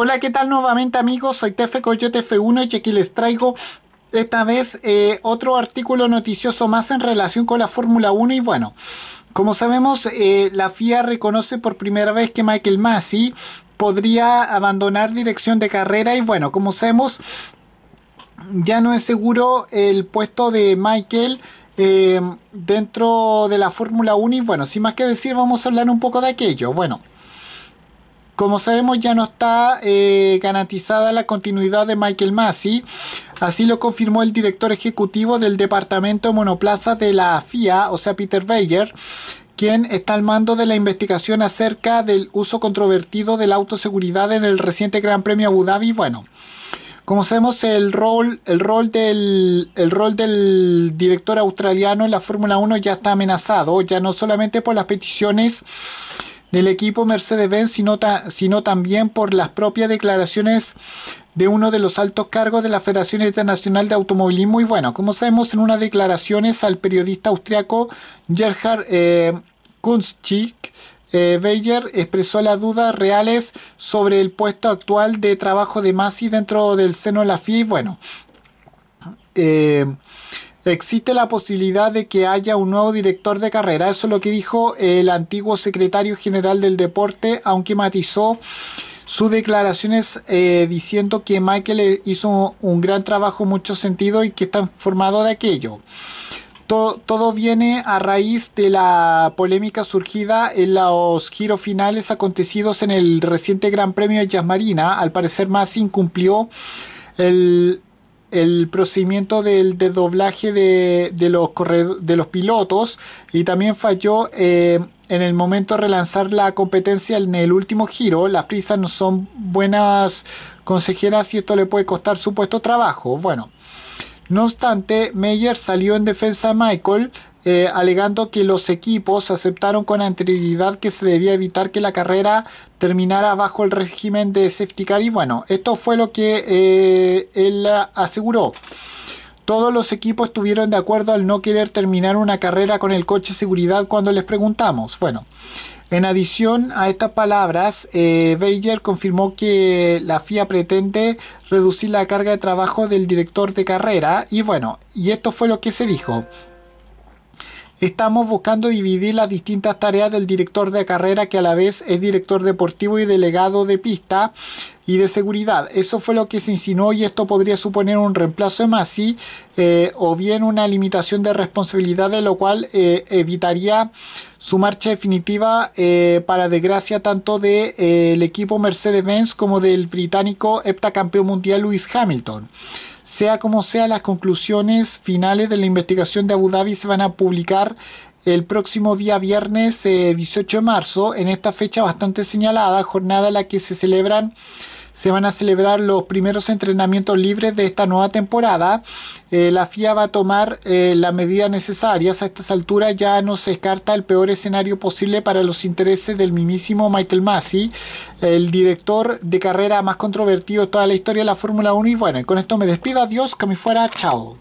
Hola, ¿qué tal nuevamente amigos? Soy TF Coyote F1 y aquí les traigo esta vez eh, otro artículo noticioso más en relación con la Fórmula 1 y bueno, como sabemos eh, la FIA reconoce por primera vez que Michael Massey podría abandonar dirección de carrera y bueno, como sabemos ya no es seguro el puesto de Michael eh, dentro de la Fórmula 1 y bueno, sin más que decir vamos a hablar un poco de aquello. Bueno, como sabemos ya no está eh, garantizada la continuidad de Michael Massey, así lo confirmó el director ejecutivo del departamento monoplaza de la FIA, o sea Peter Bayer, quien está al mando de la investigación acerca del uso controvertido de la autoseguridad en el reciente Gran Premio Abu Dhabi. Bueno, como sabemos, el rol, el rol, del, el rol del director australiano en la Fórmula 1 ya está amenazado, ya no solamente por las peticiones del equipo Mercedes-Benz, sino, también por las propias declaraciones de uno de los altos cargos de la Federación Internacional de Automovilismo. Y bueno, como sabemos, en unas declaraciones al periodista austriaco Gerhard eh, eh Bayer expresó las dudas reales sobre el puesto actual de trabajo de Masi dentro del seno de la FI. bueno, eh, existe la posibilidad de que haya un nuevo director de carrera. Eso es lo que dijo el antiguo secretario general del deporte, aunque matizó sus declaraciones eh, diciendo que Michael hizo un gran trabajo Mucho sentido. y que está informado de aquello. Todo, todo, viene a raíz de la polémica surgida en los giros finales acontecidos en el reciente Gran Premio de Jazz Marina. Al parecer, más incumplió el, el procedimiento del desdoblaje doblaje de, los pilotos y también falló eh, en el momento de relanzar la competencia en el último giro. Las prisas no son buenas consejeras y esto le puede costar supuesto trabajo. Bueno, no obstante, Meyer salió en defensa a Michael, eh, alegando que los equipos aceptaron con anterioridad que se debía evitar que la carrera terminara bajo el régimen de safety car. Y bueno, esto fue lo que eh, él aseguró. Todos los equipos estuvieron de acuerdo al no querer terminar una carrera con el coche de seguridad cuando les preguntamos. Bueno, en adición a estas palabras, eh, Bayer confirmó que la FIA pretende reducir la carga de trabajo del director de carrera y bueno, y esto fue lo que se dijo. Estamos buscando dividir las distintas tareas del director de carrera que a la vez es director deportivo y delegado de pista y de seguridad. Eso fue lo que se insinuó y esto podría suponer un reemplazo de Masi eh, o bien una limitación de responsabilidades, lo cual eh, evitaría su marcha definitiva eh, para desgracia tanto del de, el equipo Mercedes-Benz como del británico heptacampeón mundial Lewis Hamilton. Sea como sea, las conclusiones finales de la investigación de Abu Dhabi se van a publicar el próximo día viernes 18 eh, de marzo, en esta fecha bastante señalada, jornada en la que se celebran se van a celebrar los primeros entrenamientos libres de esta nueva temporada. Eh, la FIA va a tomar eh, las medidas necesarias. A estas alturas ya no se descarta el peor escenario posible para los intereses del mimísimo Michael Massey, el director de carrera más controvertido de toda la historia de la Fórmula 1. Y bueno, con esto me despido. Adiós, que me fuera. Chao.